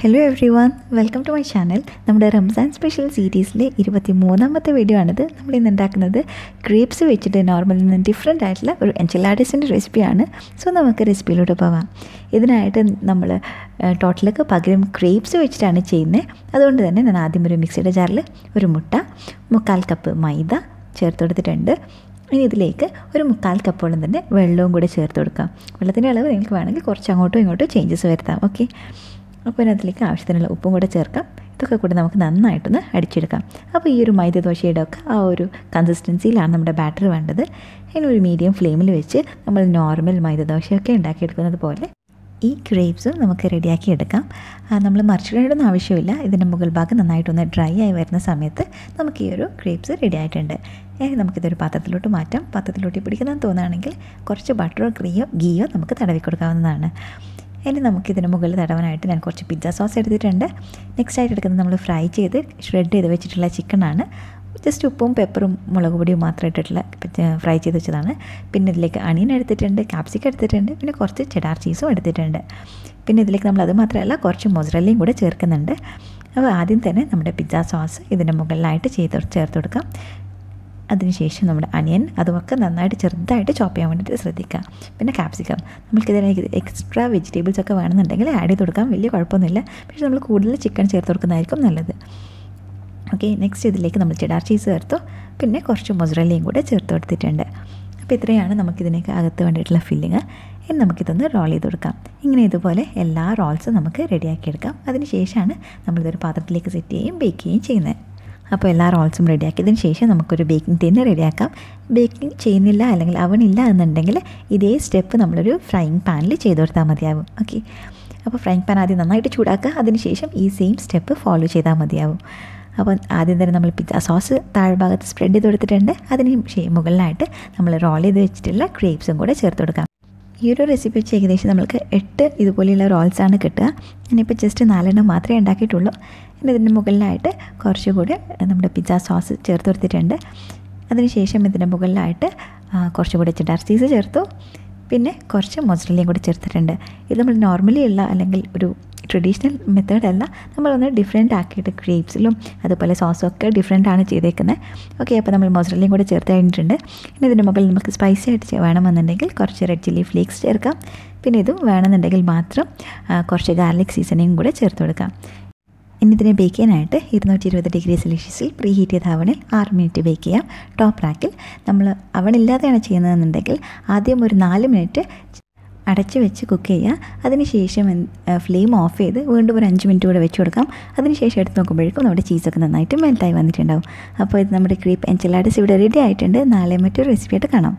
hello everyone welcome to my channel നമ്മുടെ Ramzan special സീരീസിലെ ഇരുപത്തി മൂന്നാമത്തെ വീഡിയോ ആണിത് നമ്മൾ ഇന്ന് ഉണ്ടാക്കുന്നത് ക്രീപ്സ് വെച്ചിട്ട് നോർമലിൽ നിന്ന് ഡിഫറെൻ്റ് ആയിട്ടുള്ള ഒരു എൻചലാഡിസിൻ്റെ റെസിപ്പിയാണ് സോ നമുക്ക് റെസിപ്പിയിലൂടെ പോവാം ഇതിനായിട്ട് നമ്മൾ ടോട്ടലൊക്കെ പകരം ക്രീപ്സ് വെച്ചിട്ടാണ് ചെയ്യുന്നത് അതുകൊണ്ട് തന്നെ ഞാൻ ആദ്യം ഒരു മിക്സിയുടെ ജാറിൽ ഒരു മുട്ട മുക്കാൽ കപ്പ് മൈദ ചേർത്ത് കൊടുത്തിട്ടുണ്ട് ഇനി ഇതിലേക്ക് ഒരു മുക്കാൽ കപ്പോളം തന്നെ വെള്ളവും കൂടി ചേർത്ത് കൊടുക്കാം വെള്ളത്തിൻ്റെ അളവ് നിങ്ങൾക്ക് വേണമെങ്കിൽ കുറച്ച് അങ്ങോട്ടും ഇങ്ങോട്ടും ചേഞ്ചസ് വരുത്താം ഓക്കെ അപ്പോൾ അതിലേക്ക് ആവശ്യത്തിനുള്ള ഉപ്പും കൂടെ ചേർക്കാം ഇതൊക്കെ കൂടി നമുക്ക് നന്നായിട്ടൊന്ന് അടിച്ചെടുക്കാം അപ്പോൾ ഈ ഒരു മൈദ ഒക്കെ ആ ഒരു കൺസിസ്റ്റൻസിയിലാണ് നമ്മുടെ ബാറ്റർ വേണ്ടത് ഇനി ഒരു മീഡിയം ഫ്ലെയിമിൽ വെച്ച് നമ്മൾ നോർമൽ മൈദ ഉണ്ടാക്കിയെടുക്കുന്നത് പോലെ ഈ ക്രേപ്സും നമുക്ക് റെഡിയാക്കി എടുക്കാം നമ്മൾ മറിച്ചിടേണ്ടൊന്നും ആവശ്യമില്ല ഇതിൻ്റെ മുകൾ ഭാഗം നന്നായിട്ടൊന്ന് ഡ്രൈ ആയി വരുന്ന സമയത്ത് നമുക്ക് ഈ ഒരു ക്രേപ്സ് റെഡി ആയിട്ടുണ്ട് നമുക്കിതൊരു പാത്രത്തിലോട്ട് മാറ്റാം പാത്രത്തിലോട്ട് പിടിക്കുന്നതെന്ന് തോന്നുകയാണെങ്കിൽ കുറച്ച് ബട്ടറോ ക്രീയോ ഗീയോ നമുക്ക് തടവി കൊടുക്കാവുന്നതാണ് ഇനി ഇതിന് മുകളിൽ തടവാനായിട്ട് ഞാൻ കുറച്ച് പിസ്സ സോസ് എടുത്തിട്ടുണ്ട് നെക്സ്റ്റ് ആയിട്ട് എടുക്കുന്നത് നമ്മൾ ഫ്രൈ ചെയ്ത് ഷ്രെഡ് ചെയ്ത് വെച്ചിട്ടുള്ള ചിക്കനാണ് ജസ്റ്റ് ഉപ്പും പെപ്പറും മുളക് പൊടിയും മാത്രം ഇട്ടിട്ടുള്ള ഫ്രൈ ചെയ്ത് വെച്ചതാണ് പിന്നെ ഇതിലേക്ക് അണിയൻ എടുത്തിട്ടുണ്ട് ക്യാപ്സിക്ക എടുത്തിട്ടുണ്ട് പിന്നെ കുറച്ച് ചെഡാർ ചീസും എടുത്തിട്ടുണ്ട് പിന്നെ ഇതിലേക്ക് നമ്മൾ അത് മാത്രമല്ല കുറച്ച് മൊസറല്ലയും കൂടെ ചേർക്കുന്നുണ്ട് അപ്പോൾ ആദ്യം തന്നെ നമ്മുടെ പിസ്സ സോസ് ഇതിൻ്റെ മുകളിലായിട്ട് ചെയ്ത് ചേർത്ത് കൊടുക്കാം അതിനുശേഷം നമ്മുടെ അനിയൻ അതുമൊക്കെ നന്നായിട്ട് ചെറുതായിട്ട് ചോപ്പ് ചെയ്യാൻ വേണ്ടിയിട്ട് ശ്രദ്ധിക്കുക പിന്നെ കാപ്സിക്കം നമ്മൾക്കിതിലേക്ക് എക്സ്ട്രാ വെജിറ്റബിൾസ് ഒക്കെ വേണമെന്നുണ്ടെങ്കിൽ ആഡ് ചെയ്ത് കൊടുക്കാം വലിയ കുഴപ്പമൊന്നുമില്ല പക്ഷേ നമ്മൾ കൂടുതൽ ചിക്കൻ ചേർത്ത് കൊടുക്കുന്നതായിരിക്കും നല്ലത് ഓക്കെ നെക്സ്റ്റ് ഇതിലേക്ക് നമ്മൾ ചെടാർ ചീസ് ചേർത്തു പിന്നെ കുറച്ച് മൊസറല്ലയും കൂടെ ചേർത്ത് കൊടുത്തിട്ടുണ്ട് അപ്പോൾ ഇത്രയാണ് നമുക്കിതിനൊക്കെ അകത്ത് വേണ്ടിയിട്ടുള്ള ഫില്ലിങ് ഇനി നമുക്കിതൊന്ന് റോൾ ചെയ്ത് കൊടുക്കാം ഇങ്ങനെ ഇതുപോലെ എല്ലാ റോൾസും നമുക്ക് റെഡിയാക്കിയെടുക്കാം അതിന് ശേഷമാണ് നമ്മളിതൊരു പാത്രത്തിലേക്ക് സെറ്റ് ചെയ്യുകയും ബേക്ക് ചെയ്യുകയും ചെയ്യുന്നത് അപ്പോൾ എല്ലാ റോൾസും റെഡിയാക്കിയതിന് ശേഷം നമുക്കൊരു ബേക്കിംഗ് ടിന്ന് റെഡിയാക്കാം ബേക്കിംഗ് ചെയ്യുന്നില്ല അല്ലെങ്കിൽ അവനില്ല എന്നുണ്ടെങ്കിൽ ഇതേ സ്റ്റെപ്പ് നമ്മളൊരു ഫ്രൈയിങ് പാനിൽ ചെയ്തു കൊടുത്താൽ മതിയാവും ഓക്കെ അപ്പോൾ ഫ്രൈയിങ് പാൻ ആദ്യം നന്നായിട്ട് ചൂടാക്കുക അതിനുശേഷം ഈ സെയിം സ്റ്റെപ്പ് ഫോളോ ചെയ്താൽ മതിയാവും അപ്പോൾ ആദ്യം തന്നെ നമ്മൾ പിസ്സ സോസ് താഴ്ഭാഗത്ത് സ്പ്രെഡ് ചെയ്ത് കൊടുത്തിട്ടുണ്ട് അതിന് മുകളിലായിട്ട് നമ്മൾ റോൾ ചെയ്ത് വെച്ചിട്ടുള്ള ക്രേപ്സും കൂടെ ചേർത്ത് കൊടുക്കാം ഈ ഒരു റെസിപ്പി വെച്ച് ഏകദേശം നമ്മൾക്ക് എട്ട് ഇതുപോലെയുള്ള റോൾസാണ് കിട്ടുക ഞാനിപ്പോൾ ജസ്റ്റ് നാലെണ്ണം മാത്രമേ ഉണ്ടാക്കിയിട്ടുള്ളൂ പിന്നെ ഇതിൻ്റെ മുകളിലായിട്ട് കുറച്ചുകൂടി നമ്മുടെ പിസ്സ സോസ് ചേർത്ത് കൊടുത്തിട്ടുണ്ട് അതിനുശേഷം ഇതിൻ്റെ മുകളിലായിട്ട് കുറച്ചുകൂടി ചിഡാർ ചീസ് ചേർത്തു പിന്നെ കുറച്ച് മൊസറല്ലയും കൂടി ചേർത്തിട്ടുണ്ട് ഇത് നമ്മൾ നോർമലി ഉള്ള അല്ലെങ്കിൽ ഒരു ട്രഡീഷണൽ അല്ല നമ്മളൊന്ന് ഡിഫറെൻ്റ് ആക്കിയിട്ട് ക്രീപ്സിലും അതുപോലെ സോസൊക്കെ ഡിഫറെൻ്റ് ആണ് ചെയ്തേക്കുന്നത് ഓക്കെ അപ്പോൾ നമ്മൾ മൊസറലിയും കൂടെ ചേർത്ത് കഴിഞ്ഞിട്ടുണ്ട് ഇനി ഇതിൻ്റെ മുകളിൽ നമുക്ക് സ്പൈസി ആയിട്ട് വേണമെന്നുണ്ടെങ്കിൽ കുറച്ച് റെഡ് ചില്ലി ഫ്ലേക്സ് ചേർക്കാം പിന്നെ ഇതും വേണമെന്നുണ്ടെങ്കിൽ മാത്രം കുറച്ച് ഗാർലിക് സീസണിങ് കൂടെ ചേർത്ത് കൊടുക്കാം ഇനി ഇതിനെ ബേക്ക് ചെയ്യാനായിട്ട് ഇരുന്നൂറ്റി ഇരുപത് ഡിഗ്രി സെൽഷ്യസിൽ പ്രീ ഹീറ്റ് ചെയ്ത അവണിൽ ആറ് മിനിറ്റ് ബേക്ക് ചെയ്യാം ടോപ്പ് റാക്കിൽ നമ്മൾ അവണില്ലാതെയാണ് ചെയ്യുന്നതെന്നുണ്ടെങ്കിൽ ആദ്യം ഒരു നാല് മിനിറ്റ് അടച്ച് വെച്ച് കുക്ക് ചെയ്യുക അതിനുശേഷം ഫ്ലെയിം ഓഫ് ചെയ്ത് വീണ്ടും ഒരു അഞ്ച് മിനിറ്റ് കൂടെ വെച്ച് കൊടുക്കാം അതിനുശേഷം എടുത്ത് നോക്കുമ്പോഴേക്കും നമ്മുടെ ചീസൊക്കെ നന്നായിട്ട് മെൽറ്റായി വന്നിട്ടുണ്ടാവും അപ്പോൾ ഇത് നമ്മുടെ ക്രീപ്പ് എൻചലാഡസ് ഇവിടെ റെഡി ആയിട്ടുണ്ട് നാളെ മറ്റൊരു റെസിപ്പിയായിട്ട് കാണാം